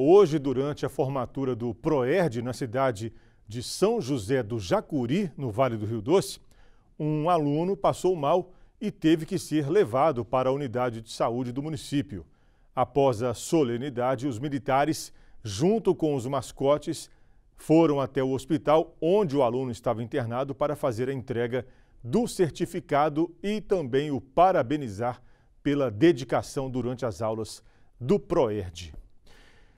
Hoje, durante a formatura do ProERD na cidade de São José do Jacuri, no Vale do Rio Doce, um aluno passou mal e teve que ser levado para a unidade de saúde do município. Após a solenidade, os militares, junto com os mascotes, foram até o hospital onde o aluno estava internado para fazer a entrega do certificado e também o parabenizar pela dedicação durante as aulas do ProERD.